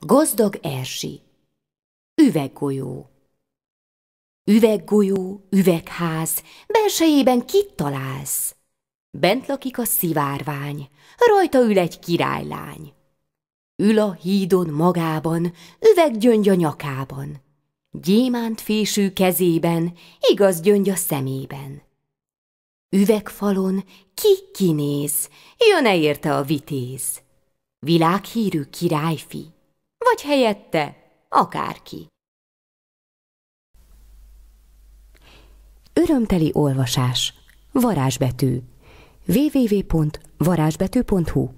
Gazdag Ersi Üveggolyó Üveggolyó, üvegház, belsejében kit találsz? Bent lakik a szivárvány, rajta ül egy királylány. Ül a hídon magában, üveggyöngy a nyakában. Gyémánt fésű kezében, igaz gyöngy a szemében. Üvegfalon ki kinéz, jön-e érte a vitéz? Világhírű királyfi vagy helyette akárki. Örömteli olvasás. Varázsbetű. www.varázsbetű.hu